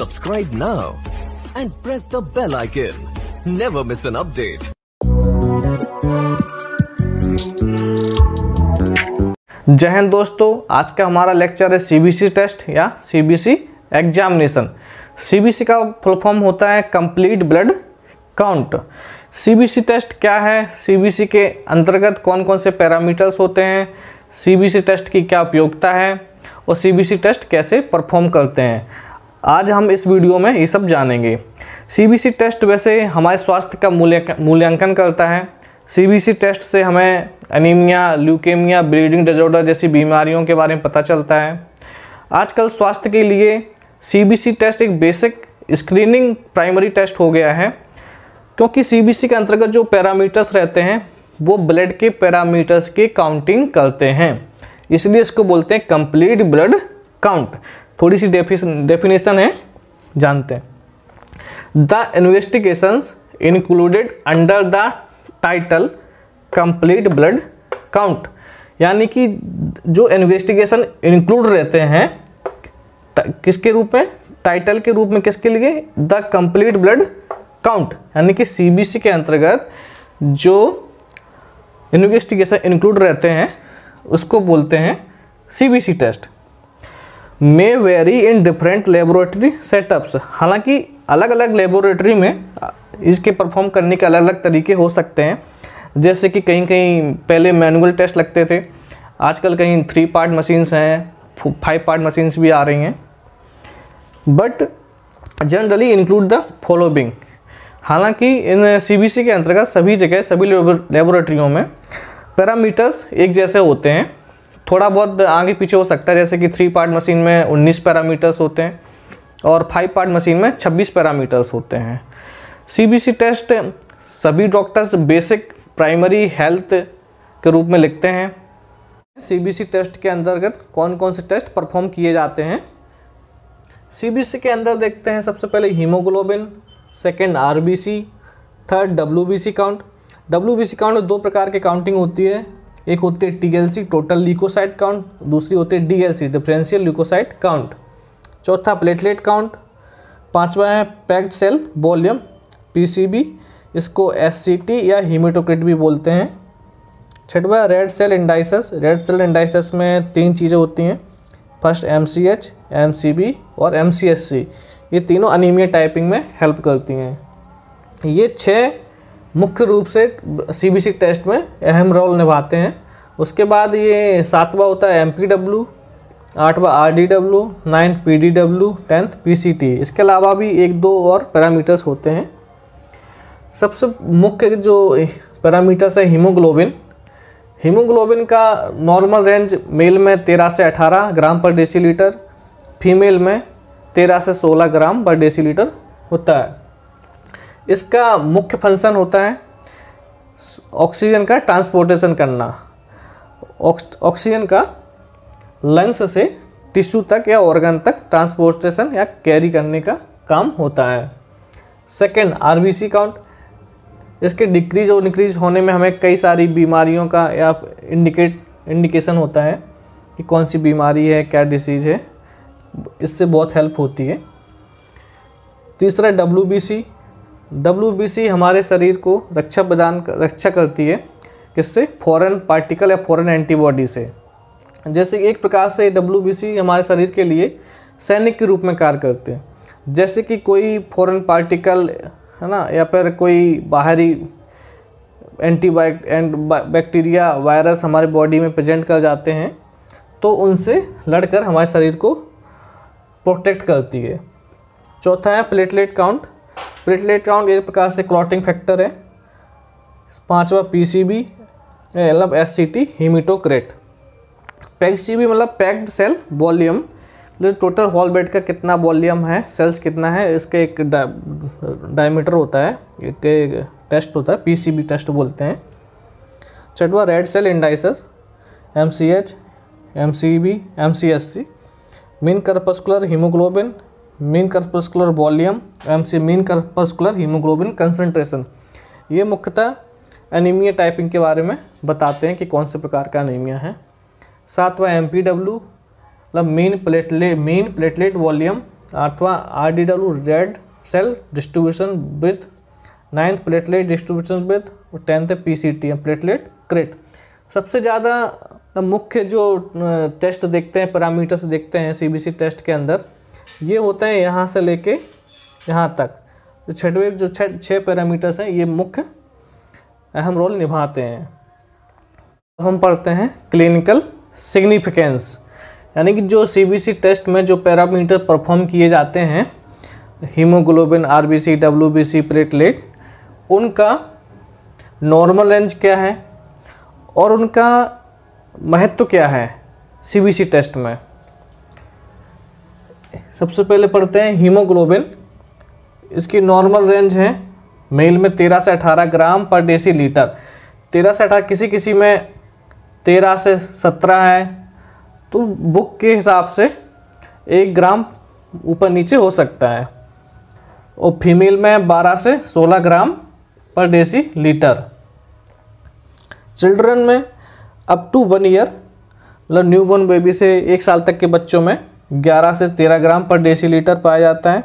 Subscribe now and press the bell icon. Never miss an update. जय हिंद दोस्तों आज का हमारा लेक्चर है सीबीसी टेस्ट या सीबीसी एग्जामिनेशन सीबीसी का फुल फॉर्म होता है complete blood count CBC test क्या है सीबीसी के अंतर्गत कौन कौन से पैरामीटर्स होते हैं सीबीसी टेस्ट की क्या उपयोगिता है और सीबीसी टेस्ट कैसे परफॉर्म करते हैं आज हम इस वीडियो में ये सब जानेंगे सीबीसी टेस्ट वैसे हमारे स्वास्थ्य का मूल्यांकन करता है सीबीसी टेस्ट से हमें अनीमिया ल्यूकेमिया ब्लीडिंग डिजॉर्डर जैसी बीमारियों के बारे में पता चलता है आजकल स्वास्थ्य के लिए सीबीसी टेस्ट एक बेसिक स्क्रीनिंग प्राइमरी टेस्ट हो गया है क्योंकि सीबीसी के अंतर्गत जो पैरामीटर्स रहते हैं वो ब्लड के पैरामीटर्स की काउंटिंग करते हैं इसलिए इसको बोलते हैं कंप्लीट ब्लड काउंट थोड़ी सी डेफिनेशन है जानते हैं the investigation included under the title complete blood count यानी कि जो इन्वेस्टिगेशन इंक्लूड रहते हैं किसके रूप में टाइटल के रूप में किसके लिए द कंप्लीट ब्लड काउंट यानी कि सीबीसी के अंतर्गत जो इन्वेस्टिगेशन इंक्लूड रहते हैं उसको बोलते हैं CBC test may vary in different laboratory setups हालांकि अलग अलग लेबोरेटरी में इसके परफॉर्म करने के अलग अलग तरीके हो सकते हैं जैसे कि कहीं कहीं पहले मैनुअल टेस्ट लगते थे आजकल कहीं थ्री पार्ट मशीन्स हैं फाइव पार्ट मशीन्स भी आ रही हैं but generally include the following हालांकि इन सीबीसी के अंतर्गत सभी जगह सभी लेबोरेटरियों में पैरामीटर्स एक जैसे होते हैं थोड़ा बहुत आगे पीछे हो सकता है जैसे कि थ्री पार्ट मशीन में उन्नीस पैरामीटर्स होते हैं और फाइव पार्ट मशीन में छब्बीस पैरामीटर्स होते हैं सीबीसी टेस्ट सभी डॉक्टर्स बेसिक प्राइमरी हेल्थ के रूप में लिखते हैं सीबीसी टेस्ट के अंतर्गत कौन कौन से टेस्ट परफॉर्म किए जाते हैं सीबीसी के अंदर देखते हैं सबसे पहले haemoglobin second R third W count W count दो प्रकार के काउंटिंग होती है एक होते हैं टीएलसी टोटल लिकोसाइट काउंट दूसरी होते हैं डीएलसी डिफरेंशियल लिकोसाइट काउंट चौथा प्लेटलेट काउंट पांचवा है पैक्ड सेल वॉल्यूम पीसीबी इसको एससीटी या हीमेटोक्रिट भी बोलते हैं छठवा red cell indices red cell indices में तीन चीज़ें होती हैं first M C H M C B और एम सी एस सी ये तीनों अनिमिया टाइपिंग में हेल्प करती हैं ये छः मुख्य रूप से सीबीसी टेस्ट में अहम रोल निभाते हैं उसके बाद ये सातवा होता है एम पी डब्ल्यू आठवा R D W ninth P D W tenth P C T इसके अलावा भी एक दो और पैरामीटर्स होते हैं सबसे मुख्य जो पैरामीटर्स है हीमोग्लोबिन हीमोग्लोबिन का नॉर्मल रेंज मेल में तेरह से अठारह ग्राम पर डेसीलीटर फीमेल में तेरह से सोलह ग्राम पर डेसीलीटर होता है इसका मुख्य फंक्शन होता है ऑक्सीजन का ट्रांसपोर्टेशन करना ऑक्सीजन का लंग्स से टिश्यू तक या ऑर्गन तक ट्रांसपोर्टेशन या कैरी करने का काम होता है सेकेंड आरबीसी काउंट इसके डिक्रीज और इंक्रीज होने में हमें कई सारी बीमारियों का या इंडिकेट इंडिकेशन होता है कि कौन सी बीमारी है क्या डिसीज़ है इससे बहुत हेल्प होती है तीसरा डब्ल्यू बी सी डब्ल्यू हमारे शरीर को रक्षा प्रदान रक्षा करती है किससे फॉरेन पार्टिकल या फॉरेन एंटीबॉडी से जैसे एक प्रकार से डब्ल्यू हमारे शरीर के लिए सैनिक के रूप में कार्य करते हैं जैसे कि कोई फॉरेन पार्टिकल है ना या फिर कोई बाहरी एंटीबायो एंड बैक्टीरिया वायरस हमारे बॉडी में प्रेजेंट कर जाते हैं तो उनसे लड़कर हमारे शरीर को प्रोटेक्ट करती है चौथा है प्लेटलेट काउंट प्लेटलेट काउंट एक प्रकार से क्लॉटिंग फैक्टर है पांचवा पीसीबी मतलब S C T haematocrit pack C B मतलब packed cell volume total whole बेड का कितना वॉल्यूम है सेल्स कितना है इसका एक डायमीटर होता है एक, एक टेस्ट होता है पीसीबी टेस्ट बोलते हैं छठवा red cell indices M C H M C B M C S C mean corpuscular haemoglobin mean corpuscular volume M C mean corpuscular haemoglobin concentration ये मुख्यतः एनीमिया टाइपिंग के बारे में बताते हैं कि कौन से प्रकार का एनीमिया है सातवा एम पी डब्ल्यू मतलब mean platelet mean platelet volume आठवा R D W red cell distribution width ninth platelet distribution width और tenth P C T M plateletcrit सबसे ज़्यादा मतलब मुख्य जो टेस्ट देखते हैं पैरामीटर्स देखते हैं सी बी सी टेस्ट के अंदर ये होते हैं यहाँ से लेके यहाँ तक जो छठवें जो छठ छः पैरामीटर्स हैं ये मुख्य अहम रोल निभाते हैं अब हम पढ़ते हैं क्लिनिकल सिग्निफिकेंस यानी कि जो सीबीसी टेस्ट में जो पैरामीटर परफॉर्म किए जाते हैं हीमोग्लोबिन आरबीसी डब्ल्यूबीसी प्लेटलेट उनका नॉर्मल रेंज क्या है और उनका महत्व क्या है सीबीसी टेस्ट में सबसे पहले पढ़ते हैं हीमोग्लोबिन इसकी नॉर्मल रेंज है मेल में तेरह से अठारह ग्राम पर डेसी लीटर तेरह से अठारह किसी किसी में तेरह से सत्रह है तो बुक के हिसाब से एक ग्राम ऊपर नीचे हो सकता है और फीमेल में 12 से 16 ग्राम पर डेसी लीटर चिल्ड्रन में अप टू वन ईयर मतलब न्यू बॉर्न बेबी से एक साल तक के बच्चों में 11 से 13 ग्राम पर डेसीलीटर पाया जाता है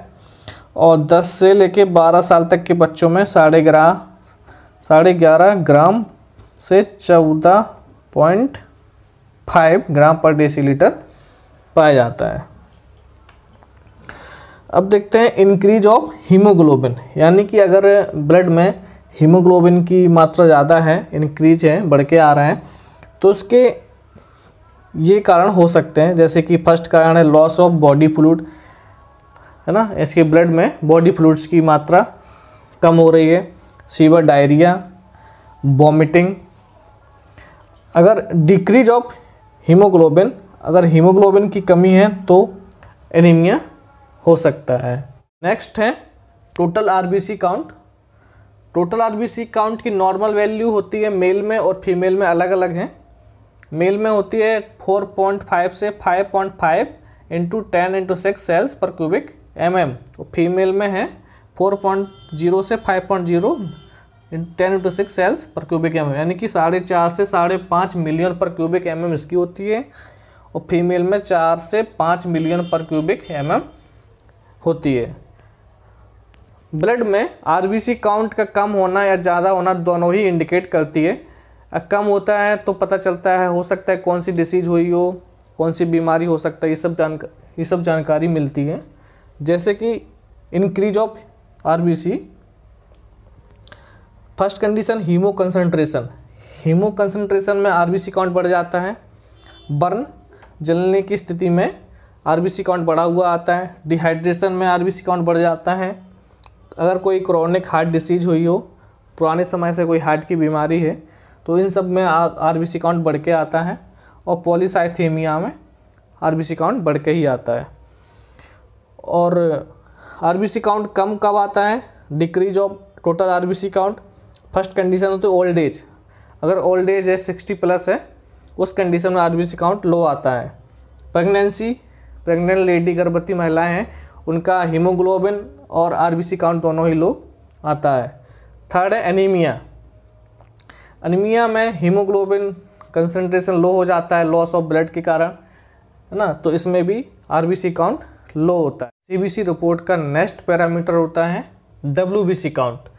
और 10 से लेके 12 साल तक के बच्चों में साढ़े ग्राम साढ़े ग्यारह ग्राम से चौदह पॉइंट फाइव ग्राम पर डेसीलीटर पाया जाता है अब देखते हैं इंक्रीज ऑफ हीमोग्लोबिन यानी कि अगर ब्लड में हीमोग्लोबिन की मात्रा ज़्यादा है इंक्रीज है बढ़ के आ रहा है तो उसके ये कारण हो सकते हैं जैसे कि फर्स्ट कारण है लॉस ऑफ बॉडी फ्लूड है ना इसके ब्लड में बॉडी फ्लूड्स की मात्रा कम हो रही है सीवर डायरिया वॉमिटिंग अगर डिक्रीज ऑफ हीमोग्लोबिन अगर हीमोग्लोबिन की कमी है तो एनीमिया हो सकता है नेक्स्ट है total RBC count total RBC count की नॉर्मल वैल्यू होती है मेल में और फीमेल में अलग अलग हैं मेल में होती है 4.5 से 5.5 point five into ten into six cells पर क्यूबिक एम एम फीमेल में है 4.0 से 5.0 point zero ten into six cells पर क्यूबिक एम यानी कि साढ़े चार से साढ़े पाँच मिलियन पर क्यूबिक एम एम इसकी होती है और फीमेल में चार से पाँच मिलियन पर क्यूबिक एम एम होती है ब्लड में सी काउंट का कम होना या ज़्यादा होना दोनों ही इंडिकेट करती है कम होता है तो पता चलता है हो सकता है कौन सी डिसीज हुई हो कौन सी बीमारी हो सकता है ये सब जान ये सब जानकारी मिलती है जैसे कि increase of RBC first condition haemoconcentration haemoconcentration में आरबीसी काउंट बढ़ जाता है बर्न जलने की स्थिति में आरबीसी काउंट बढ़ा हुआ आता है डिहाइड्रेशन में आरबीसी काउंट बढ़ जाता है अगर कोई क्रोनिक हार्ट डिसीज हुई हो पुराने समय से कोई हार्ट की बीमारी है तो इन सब में आर बी सी काउंट बढ़ के आता है और पॉलीसाइथेमिया में आर बी सी काउंट बढ़ के ही आता है और आर बी सी काउंट कम कब आता है decrease of total R B C count first condition होती है ओल्ड एज अगर ओल्ड एज है सिक्सटी प्लस है उस कंडीशन में R B C count low आता है प्रेगनेंसी प्रेग्नेंट लेडी गर्भवती महिलाएं हैं उनका हीमोग्लोबिन और आर बी सी काउंट दोनों ही लो आता है थर्ड है एनीमिया अनिमिया में हीमोग्लोबिन कंसनट्रेशन लो हो जाता है लॉस ऑफ ब्लड के कारण है ना तो इसमें भी आर काउंट लो होता है सी रिपोर्ट का नेक्स्ट पैरामीटर होता है डब्ल्यू काउंट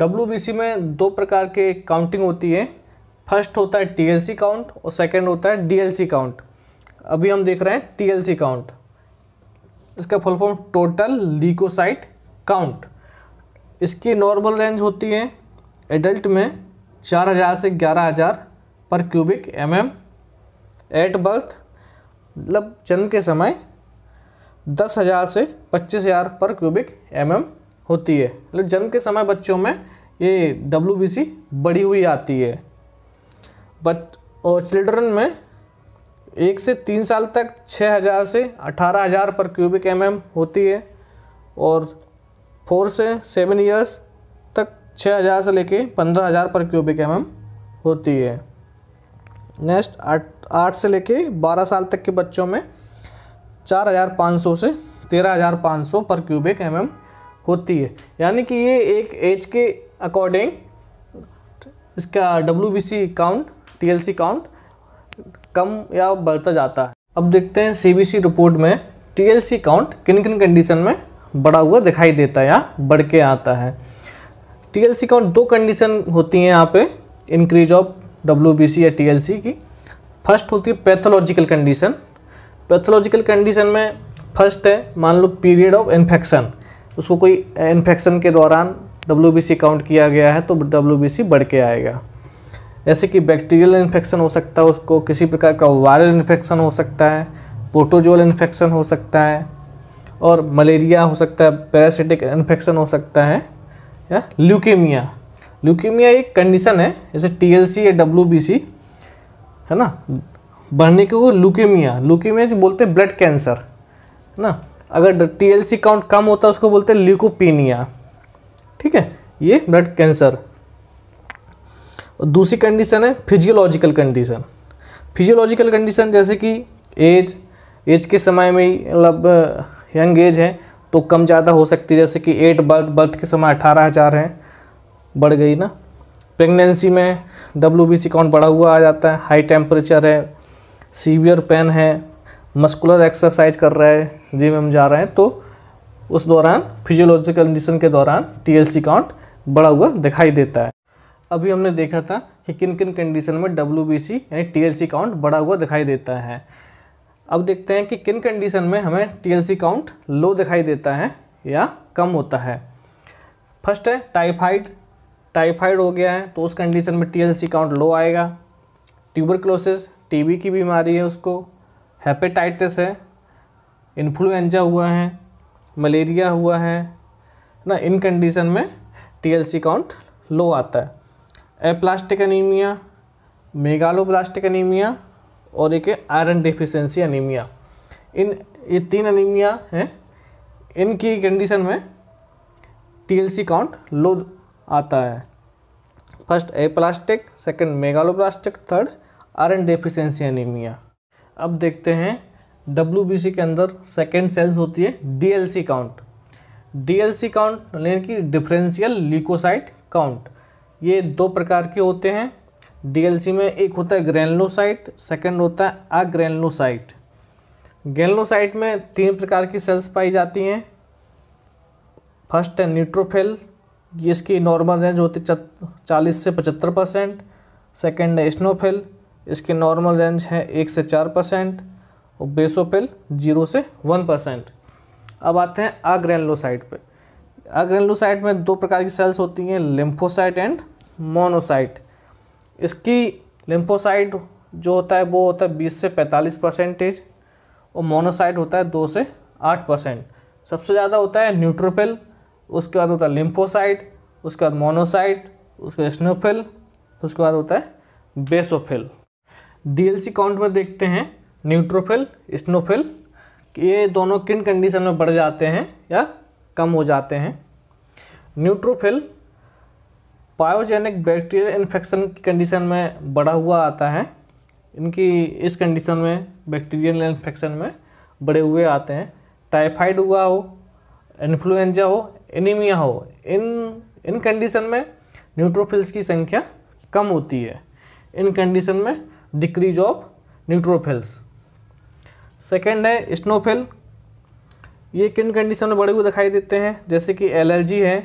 डब्ल्यू में दो प्रकार के काउंटिंग होती है फर्स्ट होता है टी काउंट और सेकेंड होता है डी काउंट अभी हम देख रहे हैं टी काउंट इसका full form total leucocyte count इसकी नॉर्मल रेंज होती है एडल्ट में चार हज़ार से ग्यारह हज़ार पर cubic M M at birth मतलब जन्म के समय दस हज़ार से पच्चीस हज़ार पर क्यूबिक एम एम होती है मतलब जन्म के समय बच्चों में ये डब्ल्यू बी सी बढ़ी हुई आती है बट और चिल्ड्रन में एक से तीन साल तक छः हज़ार से अठारह हज़ार पर क्यूबिक एम एम होती है और फोर से सेवन ईयर्स छः हज़ार से लेके पंद्रह हज़ार पर क्यूबिक एम होती है नेक्स्ट आठ आठ से लेके बारह साल तक के बच्चों में चार हज़ार पाँच सौ से तेरह हज़ार पाँच सौ पर क्यूबिक एम होती है यानी कि ये एक एज के अकॉर्डिंग इसका W B C count T L C count कम या बढ़ता जाता है अब देखते हैं सी बी सी रिपोर्ट में टी एल सी काउंट किन किन कंडीशन में बढ़ा हुआ दिखाई देता है या बढ़ के आता है टीएलसी का दो कंडीशन होती हैं यहाँ पे इंक्रीज ऑफ डब्ल्यूबीसी या टीएलसी की फर्स्ट होती है पैथोलॉजिकल कंडीशन पैथोलॉजिकल कंडीशन में फर्स्ट है मान लो पीरियड ऑफ इन्फेक्शन उसको कोई इन्फेक्शन के दौरान डब्ल्यू काउंट किया गया है तो डब्ल्यू बढ़ के आएगा जैसे कि बैक्टीरियल इन्फेक्शन हो सकता है उसको किसी प्रकार का वायरल इन्फेक्शन हो सकता है पोटोजोल इन्फेक्शन हो सकता है और मलेरिया हो सकता है पैरासिटिक इन्फेक्शन हो सकता है या ल्यूकेमिया ल्यूकेमिया एक कंडीशन है जैसे टीएलसी या डब्ल्यूबीसी है ना बढ़ने के वो ल्यूकेमिया ल्यूकेमिया से बोलते हैं ब्लड कैंसर है ना अगर टीएलसी काउंट कम होता है उसको बोलते हैं ल्यूकोपेनिया ठीक है ये ब्लड कैंसर और दूसरी कंडीशन है फिजियोलॉजिकल कंडीशन फिजियोलॉजिकल कंडीशन जैसे कि एज एज के समय में मतलब यंग एज है तो कम ज़्यादा हो सकती है जैसे कि एट बर्थ बर्थ के समय अठारह हज़ार हैं बढ़ गई ना प्रेगनेंसी में डब्ल्यू बी सी काउंट बढ़ा हुआ आ जाता है हाई टेम्परेचर है सीवियर पेन है मस्कुलर एक्सरसाइज कर रहा है जिम हम जा रहे हैं तो उस दौरान फिजियोलॉजिकल कंडीशन के दौरान सी काउंट बढ़ा हुआ दिखाई देता है अभी हमने देखा था कि किन किन कंडीशन में डब्ल्यू बी सी यानी टी एल सी काउंट बढ़ा हुआ दिखाई देता है अब देखते हैं कि किन कंडीशन में हमें टीएलसी काउंट लो दिखाई देता है या कम होता है फर्स्ट है टाइफाइड टाइफाइड हो गया है तो उस कंडीशन में टीएलसी काउंट लो आएगा ट्यूबरक्लोसिस टीबी की बीमारी है उसको हेपेटाइटिस है इन्फ्लुएंजा हुआ है मलेरिया हुआ है ना इन कंडीशन में टीएलसी काउंट लो आता है एप्लास्टिक अनीमिया मेगालोप्लास्टिक अनीमिया और एक है आयरन डिफिशेंसी अनीमिया इन ये तीन अनीमिया हैं इनकी कंडीशन में टीएलसी काउंट लो आता है first aplastic second megaloblastic third iron deficiency anaemia अब देखते हैं डब्ल्यू के अंदर सेकेंड सेल्स होती है डीएलसी काउंट डीएलसी काउंट यानी कि डिफरेंशियल लिकोसाइट काउंट ये दो प्रकार के होते हैं डीएलसी में एक होता है ग्रेनलोसाइट सेकंड होता है अग्रेनलोसाइट ग्रेनलोसाइट में तीन प्रकार की सेल्स पाई जाती हैं फर्स्ट है न्यूट्रोफिल इसकी नॉर्मल रेंज होती है चालीस से पचहत्तर परसेंट सेकेंड है स्नोफिल इसकी नॉर्मल रेंज है एक से चार परसेंट और बेसोफिल जीरो से वन परसेंट अब आते हैं अग्रेनलोसाइट पे अग्रेनलोसाइट में दो प्रकार की सेल्स होती हैं लिम्फोसाइट एंड मोनोसाइट इसकी लिम्फोसाइड जो होता है वो होता है बीस से पैंतालीस परसेंटेज और मोनोसाइड होता है दो से आठ परसेंट सबसे ज़्यादा होता है न्यूट्रोफिल उसके बाद होता है लिम्फोसाइड उसके बाद मोनोसाइड उसके बाद स्नोफिल उसके बाद होता है बेसोफिल डीएलसी काउंट में देखते हैं न्यूट्रोफिल स्नोफिल ये दोनों किन कंडीशन में बढ़ जाते हैं या कम हो जाते हैं न्यूट्रोफिल पायोजेनिक बैक्टीरियल इन्फेक्शन की कंडीशन में बढ़ा हुआ आता है इनकी इस कंडीशन में बैक्टीरियल इन्फेक्शन में बड़े हुए आते हैं टाइफाइड हुआ हो इन्फ्लुएंजा हो एनीमिया हो इन इन कंडीशन में न्यूट्रोफिल्स की संख्या कम होती है इन कंडीशन में डिक्रीज ऑफ न्यूट्रोफिल्स सेकेंड है स्नोफिल ये किन कंडीशन में बड़े हुए दिखाई देते हैं जैसे कि एलर्जी है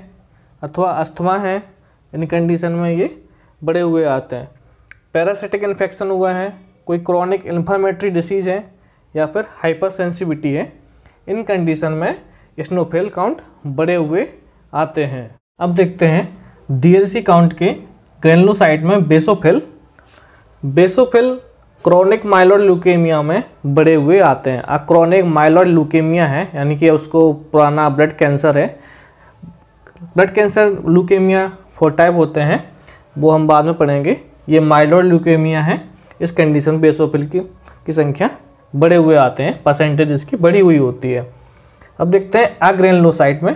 अथवा अस्थमा है इन कंडीशन में ये बड़े हुए आते हैं पैरासिटिक इन्फेक्शन हुआ है कोई क्रॉनिक इन्फ्लामेटरी डिसीज़ है या फिर हाइपर सेंसिविटी है इन कंडीशन में स्नोफेल काउंट बड़े हुए आते हैं अब देखते हैं डीएलसी काउंट के ग्रेनुलोसाइट में बेसोफेल बेसोफेल क्रॉनिक माइलॉड ल्यूकेमिया में बड़े हुए आते हैं क्रॉनिक माइलॉड ल्यूकेमिया है यानी कि उसको पुराना ब्लड कैंसर है blood cancer leukaemia four type होते हैं वो हम बाद में पढ़ेंगे ये माइलोड ल्यूकेमिया है इस कंडीशन बेसोपिल की, की संख्या बढ़े हुए आते हैं परसेंटेज इसकी बढ़ी हुई होती है अब देखते हैं अग्रेनलोसाइट में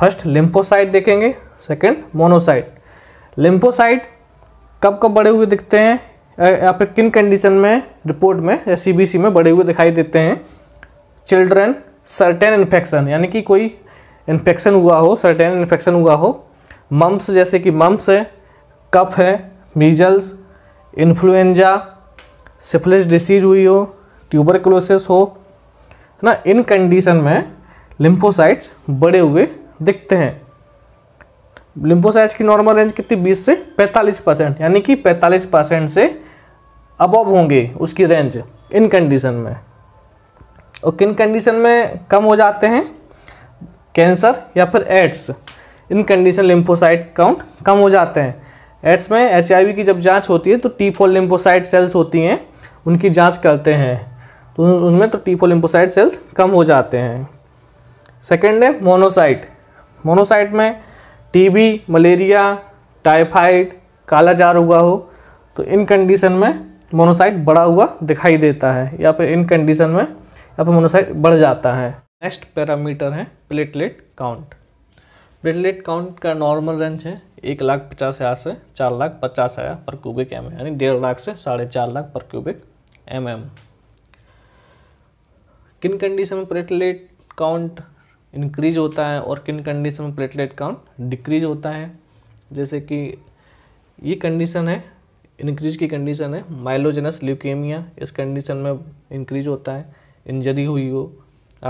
फर्स्ट लिम्फोसाइट देखेंगे सेकंड मोनोसाइट लिम्फोसाइट कब कब बड़े हुए दिखते हैं या फिर किन कंडीशन में रिपोर्ट में या सी में बढ़े हुए दिखाई देते हैं चिल्ड्रन सर्टेन इन्फेक्शन यानी कि कोई इन्फेक्शन हुआ हो सर्टेन इन्फेक्शन हुआ हो मम्स जैसे कि मम्स है कफ है मीजल्स इन्फ्लुएंजा सिफिलिस डिसीज हुई हो ट्यूबरकुलोसिस हो है ना इन कंडीशन में लिम्फोसाइट्स बड़े हुए दिखते हैं लिम्फोसाइट्स की नॉर्मल रेंज कितनी 20 से 45 परसेंट यानी कि 45 परसेंट से अबव होंगे उसकी रेंज इन कंडीशन में और किन कंडीशन में कम हो जाते हैं कैंसर या फिर एड्स इन कंडीशन लिम्फोसाइट काउंट कम हो जाते हैं एड्स में एच की जब जाँच होती है तो टी फोर लिम्फोसाइट सेल्स होती हैं उनकी जाँच करते हैं तो उनमें तो टी फोर लिम्फोसाइट सेल्स कम हो जाते हैं सेकेंड है मोनोसाइट मोनोसाइट में TB malaria typhoid kala azar हुआ हो तो इन कंडीशन में मोनोसाइट बढ़ा हुआ दिखाई देता है या फिर इन कंडीशन में या फिर मोनोसाइट बढ़ जाता है नेक्स्ट पैरामीटर है प्लेटलेट काउंट प्लेटलेट काउंट का नॉर्मल रेंज है एक लाख पचास हज़ार से चार लाख पचास हज़ार पर क्यूबिक एम यानी डेढ़ लाख से साढ़े चार लाख पर क्यूबिक एम एम किन कंडीशन में प्लेटलेट काउंट इंक्रीज होता है और किन कंडीशन में प्लेटलेट काउंट डिक्रीज होता है जैसे कि ये कंडीशन है इंक्रीज की कंडीशन है माइलोजेनस ल्यूकेमिया इस कंडीशन में इंक्रीज होता है इंजरी हुई हो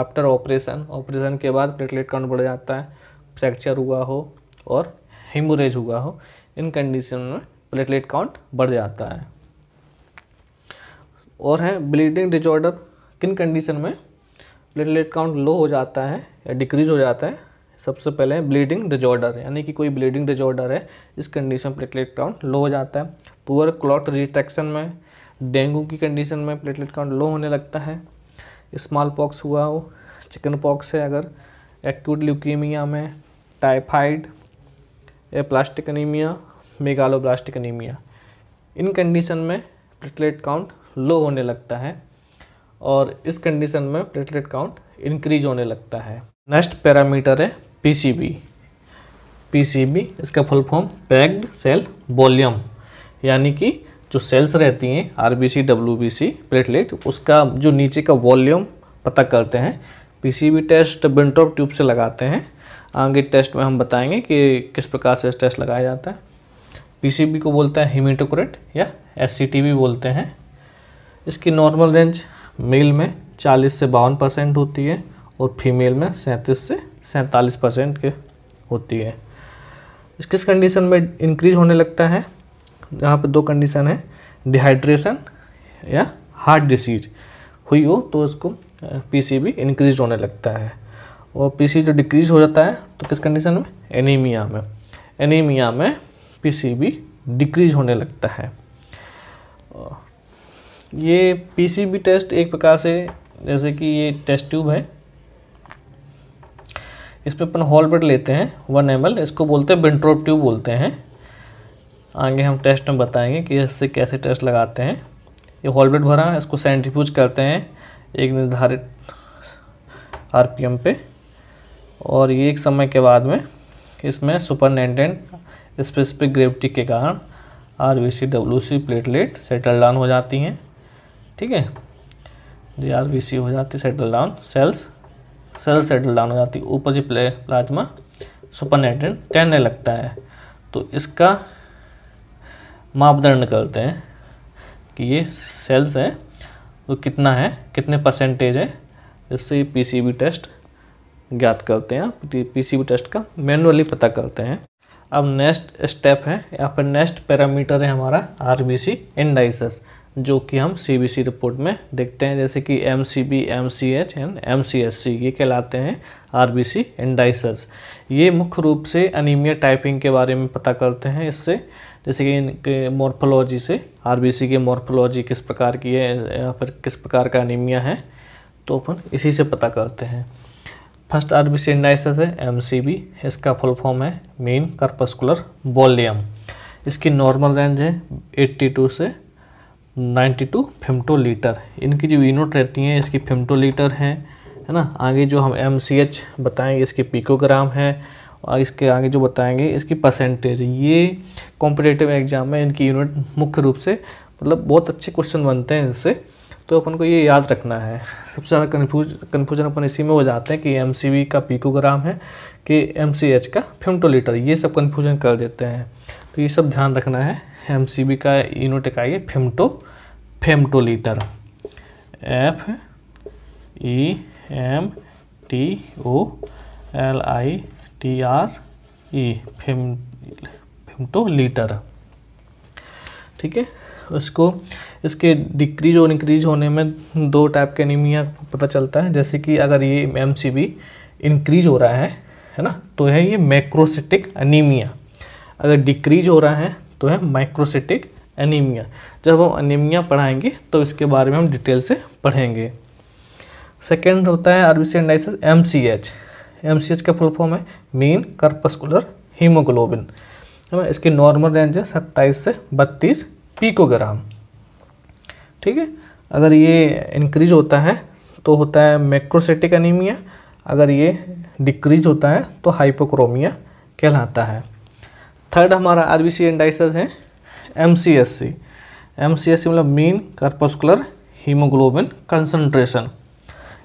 आफ्टर ऑपरेशन ऑपरेशन के बाद प्लेटलेट काउंट बढ़ जाता है फ्रैक्चर हुआ हो और हिमोरेज हुआ हो इन कंडीशन में प्लेटलेट काउंट बढ़ जाता है और है ब्लीडिंग डिजॉर्डर किन कंडीशन में प्लेटलेट काउंट लो हो जाता है या डिक्रीज हो जाता है सबसे पहले ब्लीडिंग डिजॉर्डर यानी कि कोई ब्लीडिंग डिजॉर्डर है इस कंडीशन में प्लेटलेट काउंट लो हो जाता है पुअर क्लॉट रिट्रैक्शन में डेंगू की कंडीशन में प्लेटलेट काउंट लो होने लगता है स्मॉल पॉक्स हुआ हो चिकन पॉक्स है अगर एक्यूट ल्यूकेमिया में typhoid plastic anaemia megaloblastic anaemia इन कंडीशन में प्लेटलेट काउंट लो होने लगता है और इस कंडीशन में प्लेटलेट काउंट इंक्रीज होने लगता है नेक्स्ट पैरामीटर है पीसीबी पीसीबी इसका full form packed cell volume यानी कि जो सेल्स रहती हैं आरबीसी डब्ल्यूबीसी प्लेटलेट उसका जो नीचे का वॉल्यूम पता करते हैं पीसीबी टेस्ट बिंटॉप ट्यूब से लगाते हैं आगे टेस्ट में हम बताएंगे कि किस प्रकार से टेस्ट लगाया जाता है पीसीबी को बोलते हैं हिमिटोक्रेट या एससीटीबी बोलते हैं इसकी नॉर्मल रेंज मेल में 40 से बावन परसेंट होती है और फीमेल में 37 से सैंतालीस परसेंट के होती है किस कंडीशन में इंक्रीज होने लगता है यहाँ पर दो कंडीशन है डिहाइड्रेशन या हार्ट डिसीज हुई हो तो इसको पीसीबी इंक्रीज होने लगता है और पीसी जो डिक्रीज हो जाता है तो किस कंडीशन में एनीमिया में एनीमिया में पीसीबी डिक्रीज होने लगता है ये पीसीबी टेस्ट एक प्रकार से जैसे कि ये टेस्ट ट्यूब है इस पर अपन हॉल ब्लड लेते हैं वन एम इसको बोलते हैं बिंट्रोप ट्यूब बोलते हैं आगे हम टेस्ट में बताएंगे कि इससे कैसे टेस्ट लगाते हैं ये हॉल ब्लड भरा इसको सेंट्रीफ्यूज करते हैं एक निर्धारित आरपीएम पे और ये एक समय के बाद में इसमें सुपरनेटेंट स्पेसिफिक ग्रेविटी के कारण R V C W C platelet settle down हो जाती हैं ठीक है जी आर वी सी हो जाती settle down cells cells settle down हो जाती है ऊपर से प्ले प्लाज्मा सुपरनेटेंट तैरने लगता है तो इसका मापदंड करते हैं कि ये सेल्स हैं तो कितना है कितने परसेंटेज है इससे पीसीबी टेस्ट ज्ञात करते हैं पीसीबी टेस्ट का मैनुअली पता करते हैं अब नेक्स्ट स्टेप है या फिर नेक्स्ट पैरामीटर है हमारा आरबीसी इंडाइसेस जो कि हम सीबीसी रिपोर्ट में देखते हैं जैसे कि M C B M C H and M C S C ये कहलाते हैं आरबीसी इंडाइसेस ये मुख्य रूप से अनिमिया टाइपिंग के बारे में पता करते हैं इससे जैसे कि इनके मॉर्फोलॉजी से आरबीसी की मॉर्फोलॉजी किस प्रकार की है या फिर किस प्रकार का अनिमिया है तो अपन इसी से पता करते हैं फर्स्ट सी इंडाइसिस है बी इसका फुल फॉर्म है मेन कर्पस्कुलर वॉल्यूम इसकी नॉर्मल रेंज है टू से 92 फिमटो लीटर इनकी जो यूनिट रहती हैं इसकी फिमटो लीटर हैं है ना आगे जो हम एम सी एच बताएँगे इसकी पिकोग्राम है और इसके आगे जो बताएंगे इसकी परसेंटेज ये कॉम्पिटेटिव एग्जाम में इनकी यूनिट मुख्य रूप से मतलब बहुत अच्छे क्वेश्चन बनते हैं इनसे तो अपन को ये याद रखना है सबसे ज़्यादा कन्फ्यूज कन्फ्यूजन अपन इसी में हो जाते हैं कि एम का पीकोग्राम है कि एम का फिमटोलीटर ये सब कन्फ्यूजन कर देते हैं तो ये सब ध्यान रखना है एम का यूनिट इकाई है femto femtolitre F E M T O L I T R E fem femtolitre ठीक है उसको इसके डिक्रीज और इंक्रीज होने में दो टाइप के एनीमिया पता चलता है जैसे कि अगर ये एम सी बी इंक्रीज हो रहा है है ना तो है ये मैक्रोसिटिक अनिमिया अगर डिक्रीज हो रहा है तो है माइक्रोसिटिक एनीमिया जब हम अनीमिया पढ़ाएंगे तो इसके बारे में हम डिटेल से पढ़ेंगे सेकेंड होता है RBC M C H M C H का फुल फॉर्म है मीन कर्पस्कुलर हीमोग्लोबिन है इसकी नॉर्मल रेंज है सत्ताईस से बत्तीस पीकोग्राम ठीक है अगर ये इंक्रीज होता है तो होता है मैक्रोसेटिक एनीमिया अगर ये डिक्रीज होता है तो हाइपोक्रोमिया कहलाता है थर्ड हमारा आर बी सी इंडाइसेस है M C S C M C S C मतलब मीन कर्पस्कुलर हीमोग्लोबिन कंसनट्रेशन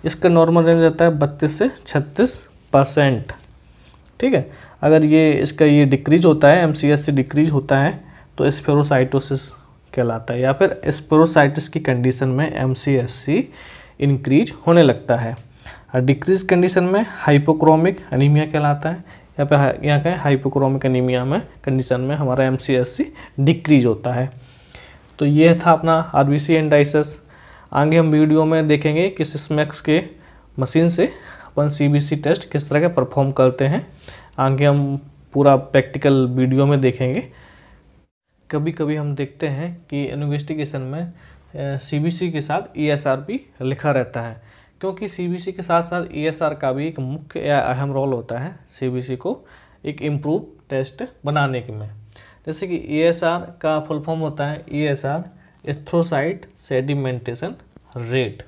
इसका नॉर्मल रेंज रहता है बत्तीस से छत्तीस परसेंट ठीक है अगर ये इसका ये डिक्रीज होता है एम से डिक्रीज होता है तो स्पेरोसाइटोसिस कहलाता है या फिर स्पेरोसाइटिस की कंडीशन में एम इंक्रीज होने लगता है और डिक्रीज कंडीशन में हाइपोक्रोमिक अनीमिया कहलाता है या फिर यहाँ कहें हाइपोक्रोमिक अनीमिया में कंडीशन में हमारा एम डिक्रीज होता है तो ये था अपना आर बी एंडाइसिस आगे हम वीडियो में देखेंगे कि सिसमैक्स के मशीन से अपन सी टेस्ट किस तरह के परफॉर्म करते हैं आगे हम पूरा प्रैक्टिकल वीडियो में देखेंगे कभी कभी हम देखते हैं कि इन्वेस्टिगेशन में सी के साथ ई e भी लिखा रहता है क्योंकि सी के साथ साथ ई का भी एक मुख्य या अहम रोल होता है सी को एक इम्प्रूव टेस्ट बनाने के में जैसे कि ई e का फुल फॉर्म होता है E S R erythrocyte sedimentation rate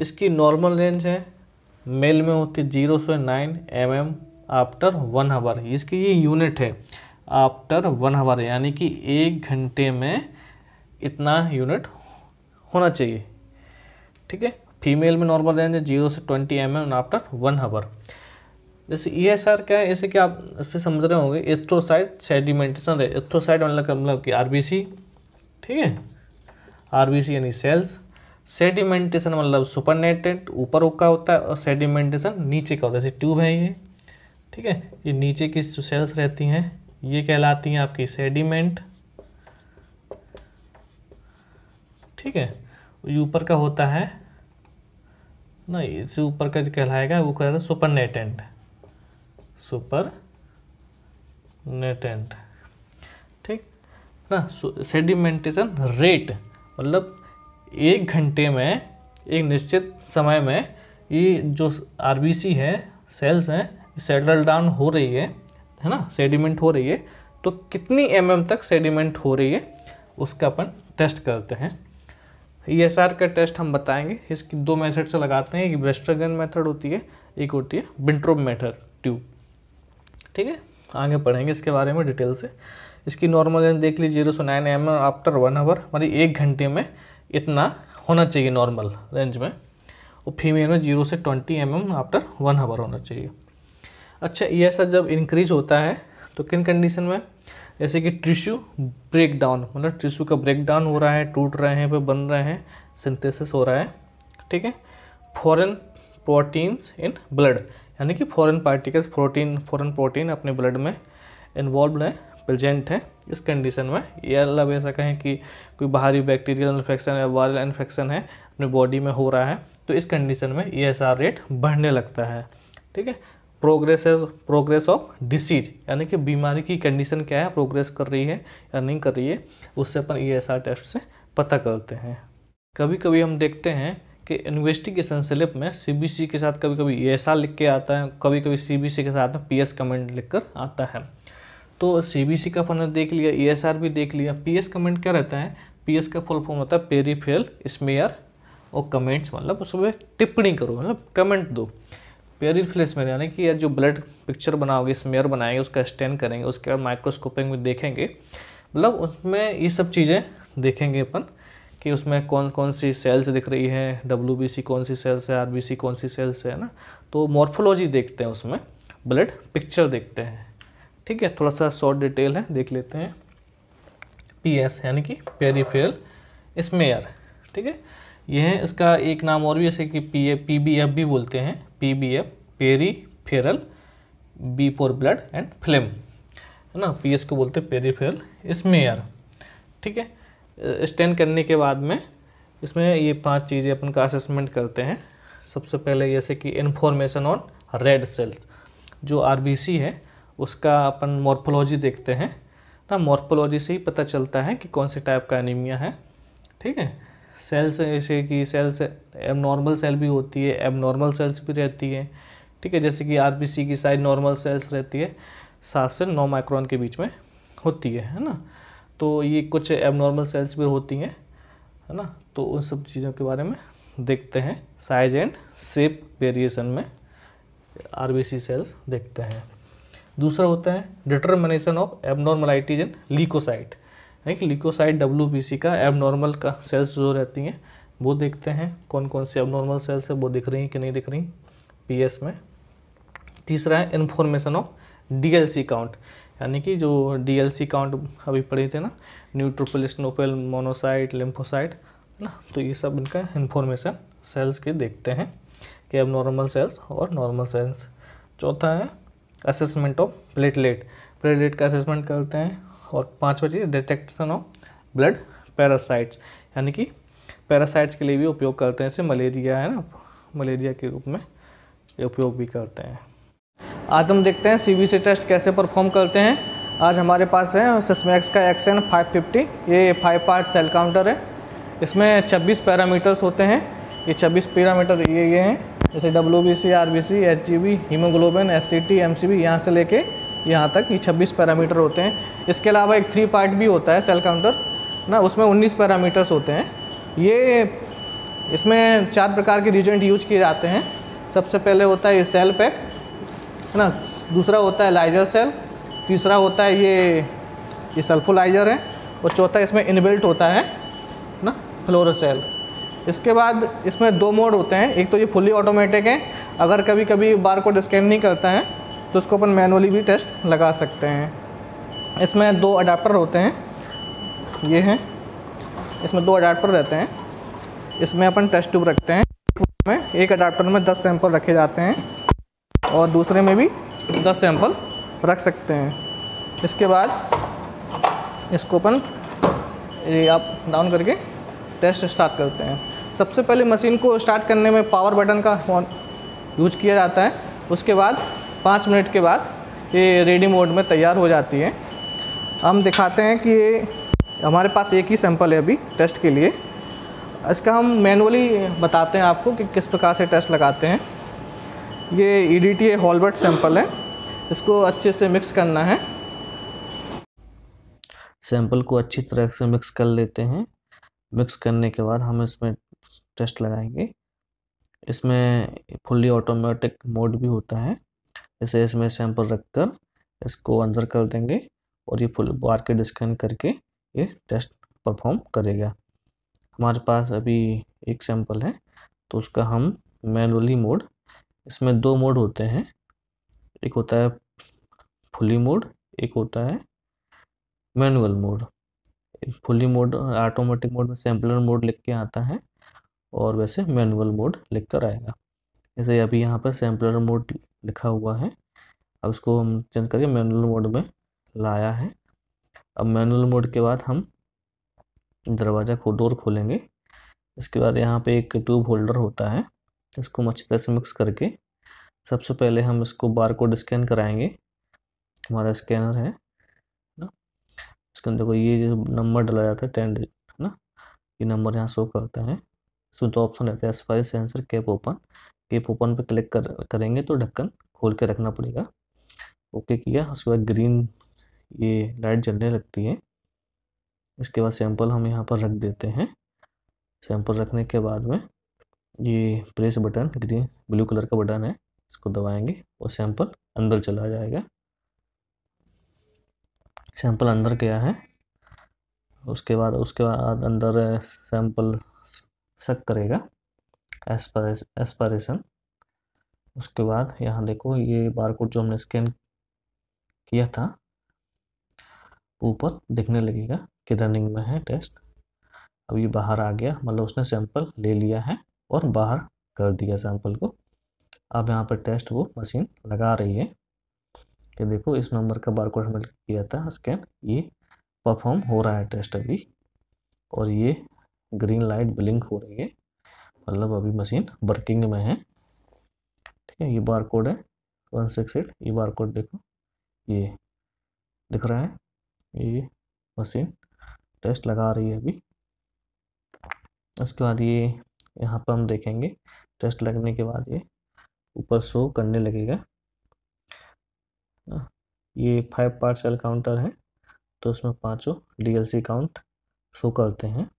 इसकी नॉर्मल रेंज है मेल में होती है जीरो सौ nine M M after one hour इसकी ये यूनिट है आफ्टर वन आवर यानी कि एक घंटे में इतना यूनिट होना चाहिए ठीक है फीमेल में नॉर्मल रेंज है जीरो से twenty M M after one hour जैसे ई एस आर क्या है जैसे कि आप इससे समझ रहे होंगे एथ्रोसाइड सेडिमेंटेशन रहे एथ्रोसाइड मतलब मतलब कि आर बी सी ठीक है आर बी सी यानी सेल्स सेडिमेंटेशन मतलब सुपरनेटेड ऊपर का होता है और सेडिमेंटेशन नीचे का होता है जैसे ट्यूब है ये ठीक है ये नीचे की सेल्स रहती हैं ये कहलाती हैं आपकी सेडिमेंट ठीक है ये ऊपर का होता है ना इससे ऊपर का जो कहलाएगा वो कहलाता है सुपरनेटेंट सुपर नेटेंट ठीक ना सेडिमेंटेशन रेट मतलब एक घंटे में एक निश्चित समय में ये जो आर है सेल्स हैं सेटल डाउन हो रही है है ना सेडिमेंट हो रही है तो कितनी एम mm तक सेडिमेंट हो रही है उसका अपन टेस्ट करते हैं ई का टेस्ट हम बताएंगे इसकी दो मेथड से लगाते हैं एक वेस्टर्गन मेथड होती है एक होती है बिंट्रोम मेथड ट्यूब ठीक है आगे पढ़ेंगे इसके बारे में डिटेल से इसकी नॉर्मल देख लीजिए जीरो सौ nine M after one hour मतलब एक घंटे में इतना होना चाहिए नॉर्मल रेंज में और फीमेल में जीरो से twenty M M after one hour होना चाहिए अच्छा ये ऐसा जब इंक्रीज होता है तो किन कंडीशन में जैसे कि टिश्यू ब्रेक डाउन मतलब टिश्यू का ब्रेक डाउन हो रहा है टूट रहे हैं फिर बन रहे हैं सिंथेसिस हो रहा है ठीक है फॉरेन प्रोटीन्स इन ब्लड यानी कि foreign particles protein foreign protein अपने ब्लड में इन्वॉल्व हैं प्रेजेंट है इस कंडीशन में ये अलग ऐसा कहें कि कोई बाहरी बैक्टीरियल इन्फेक्शन या वायरल इन्फेक्शन है अपने बॉडी में हो रहा है तो इस कंडीशन में ई एस आर रेट बढ़ने लगता है ठीक है प्रोग्रेस प्रोग्रेस ऑफ डिसीज यानी कि बीमारी की कंडीशन क्या है प्रोग्रेस कर रही है या नहीं कर रही है उससे अपन ई एस आर टेस्ट से पता करते हैं कभी कभी हम देखते हैं कि इन्वेस्टिगेशन स्लिप में सीबीसी के साथ कभी कभी ई एस आर लिख के आता है कभी कभी सीबीसी के साथ में पीएस कमेंट लिखकर आता है तो सी का फन देख लिया ई e भी देख लिया पी कमेंट क्या रहता है पी का फुल फॉर्म होता है पेरीफेल स्मेयर और कमेंट्स मतलब उसमें टिप्पणी करो मतलब कमेंट दो पेरीफेल स्मेयर यानी कि जो ब्लड पिक्चर बनाओगे स्मेयर बनाएंगे उसका स्टैंड करेंगे उसके बाद माइक्रोस्कोपिंग में देखेंगे मतलब उसमें ये सब चीज़ें देखेंगे अपन कि उसमें कौन कौन सी सेल्स दिख रही हैं डब्ल्यू कौन सी सेल्स है आर कौन सी सेल्स है ना तो मॉर्फोलॉजी देखते हैं उसमें ब्लड पिक्चर देखते हैं ठीक है थोड़ा सा शॉर्ट डिटेल है देख लेते हैं पी एस यानी कि पेरीफेरल स्मेयर ठीक है यह इसका एक नाम और भी जैसे कि P A P B F भी बोलते हैं P B F peripheral B for blood and film है ना पी एस को बोलते हैं पेरीफेरल स्मेयर ठीक है स्टैंड करने के बाद में इसमें ये पांच चीज़ें अपन का असेसमेंट करते हैं सबसे पहले जैसे कि इन्फॉर्मेशन ऑन रेड सेल्स जो आर है उसका अपन मॉर्फोलॉजी देखते हैं ना तो मॉर्फोलॉजी से ही पता चलता है कि कौन से टाइप का एनीमिया है ठीक है सेल्स जैसे कि सेल्स एब नॉर्मल सेल भी होती है एब नॉर्मल सेल्स भी रहती है ठीक है जैसे कि आर की साइज नॉर्मल सेल्स रहती है सात से नौ माइक्रोन के बीच में होती है है ना तो ये कुछ एबनॉर्मल सेल्स भी होती हैं है ना तो उन सब चीज़ों के बारे में देखते हैं साइज एंड सेप वेरिएशन में आर सेल्स देखते हैं दूसरा होता है determination of abnormalities in leucocyte यानी कि लीकोसाइट डब्ल्यू का एबनॉर्मल का सेल्स जो रहती हैं वो देखते हैं कौन कौन सी एबनॉर्मल सेल्स है वो दिख रही हैं कि नहीं दिख रही पी में तीसरा है इन्फॉर्मेशन ऑफ डी काउंट यानी कि जो डी काउंट अभी पढ़े थे ना न्यूट्रोपोलिस्टोपेल मोनोसाइट लिम्फोसाइट है ना तो ये सब इनका इन्फॉर्मेशन सेल्स के देखते हैं कि अब नॉर्मल सेल्स और नॉर्मल सेल्स चौथा है असेसमेंट ऑफ प्लेटलेट प्लेटलेट का असेसमेंट करते हैं और पाँचवा चीज़ डिटेक्शन ऑफ ब्लड पैरासाइट्स यानी कि पैरासाइट्स के लिए भी उपयोग करते हैं जैसे मलेरिया है ना मलेरिया के रूप में उपयोग भी करते हैं आज हम देखते हैं सी से टेस्ट कैसे परफॉर्म करते हैं आज हमारे पास है सस्मैक्स का एक्सएन 550 ये फाइव पार्ट सेल काउंटर है इसमें 26 पैरामीटर्स होते हैं ये 26 पैरामीटर ये ये हैं जैसे W B C R B C H E B hemoglobin S C T M C B यहाँ से लेके यहाँ तक ये 26 पैरामीटर होते हैं इसके अलावा एक थ्री पार्ट भी होता है सेल काउंटर ना उसमें 19 पैरामीटर्स होते हैं ये इसमें चार प्रकार के रिजेंट यूज किए जाते हैं सबसे पहले होता है ये सेल पैक है ना दूसरा होता है लाइजर सेल तीसरा होता है ये ये सल्फोलाइजर है और चौथा इसमें इनबिल्ट होता है ना फ्लोरोसेल इसके बाद इसमें दो मोड होते हैं एक तो ये फुली ऑटोमेटिक है अगर कभी कभी बार कोड स्कैन नहीं करता है तो उसको अपन मैनुअली भी टेस्ट लगा सकते हैं इसमें दो अडाप्टर होते हैं ये हैं इसमें दो अडाप्टर रहते हैं इसमें अपन टेस्ट ट्यूब रखते हैं में एक अडाप्टर में दस सैंपल रखे जाते हैं और दूसरे में भी दस सैंपल रख सकते हैं इसके बाद इसको अपन ये आप डाउन करके टेस्ट स्टार्ट करते हैं सबसे पहले मशीन को स्टार्ट करने में पावर बटन का यूज किया जाता है उसके बाद पाँच मिनट के बाद ये रेडी मोड में तैयार हो जाती है हम दिखाते हैं कि ये हमारे पास एक ही सैंपल है अभी टेस्ट के लिए इसका हम मैनुअली बताते हैं आपको कि किस प्रकार से टेस्ट लगाते हैं ये ई डी टी हॉलबर्ट सैंपल है इसको अच्छे से मिक्स करना है सैंपल को अच्छी तरह से मिक्स कर लेते हैं मिक्स करने के बाद हम इसमें टेस्ट लगाएंगे इसमें फुल्ली ऑटोमेटिक मोड भी होता है इसे इसमें सैंपल रखकर इसको अंदर कर देंगे और ये फुल बार के स्कैन करके ये टेस्ट परफॉर्म करेगा हमारे पास अभी एक सैंपल है तो उसका हम मैनुअली मोड इसमें दो मोड होते हैं एक होता है फुली मोड एक होता है manual mode fully mode automatic mode में सैम्पलर मोड लिख के आता है और वैसे मैनुअल मोड लिख कर आएगा जैसे अभी यहाँ पर सैम्पलर मोड लिखा हुआ है अब इसको हम चेंज करके मैनुअल मोड में लाया है अब मैनुअल मोड के बाद हम दरवाज़ा को डोर खोलेंगे इसके बाद यहाँ पे एक ट्यूब होल्डर होता है इसको हम अच्छी तरह से मिक्स करके सबसे पहले हम इसको बार कोड स्कैन कराएंगे हमारा स्कैनर है ना इसके अंदर देखो ये जो नंबर डाला जाता है टेन है ना ये नंबर यहाँ शो करता है इसमें दो ऑप्शन रहते हैं expire sensor cap open cap open पर क्लिक कर करेंगे तो ढक्कन खोल के रखना पड़ेगा ओके किया उसके बाद ग्रीन ये लाइट जलने लगती है इसके बाद सैंपल हम यहाँ पर रख देते हैं सैंपल रखने के बाद में ये press button green blue colour का बटन है इसको दबाएंगे और सैंपल अंदर चला जाएगा सैंपल अंदर गया है उसके बाद उसके बाद अंदर सैंपल शक करेगा एस्पारेशन उसके बाद यहाँ देखो ये बारकोड जो हमने स्कैन किया था ऊपर दिखने लगेगा कि रनिंग में है टेस्ट अब ये बाहर आ गया मतलब उसने सैंपल ले लिया है और बाहर कर दिया सैंपल को अब यहाँ पर टेस्ट वो मशीन लगा रही है कि देखो इस नंबर का बारकोड हमने किया था स्कैन ये परफॉर्म हो रहा है टेस्ट अभी और ये ग्रीन लाइट ब्लिंक हो रही है मतलब अभी मशीन वर्किंग में है ठीक है ये बार कोड है वन सिक्स एट ये बार कोड देखो ये दिख रहा है ये मशीन टेस्ट लगा रही है अभी उसके बाद ये यहाँ पर हम देखेंगे टेस्ट लगने के बाद ये ऊपर शो करने लगेगा हाँ, ये फाइव पार्ट सेल काउंटर है तो उसमें पांचों डीएलसी काउंट शो करते हैं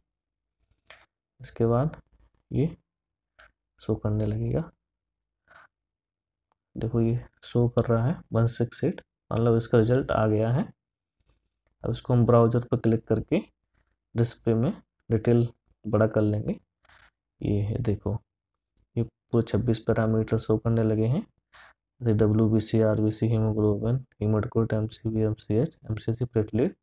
इसके बाद ये शो करने लगेगा देखो ये शो कर रहा है वन सिक्स एट मतलब इसका रिजल्ट आ गया है अब इसको हम ब्राउजर पर क्लिक करके डिस्प्ले में डिटेल बड़ा कर लेंगे ये है देखो ये पूरे छब्बीस पैरामीटर शो करने लगे हैं जैसे W B C R B C hemoglobin hematocrit M C B M C H M C C platelet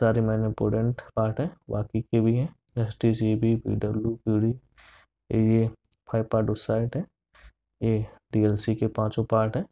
सारे मैन इम्पोर्टेंट पार्ट हैं बाकी के भी हैं S T C B P W P D ये फाइव पार्ट उस side है ये डी एल सी के पाँचों पार्ट हैं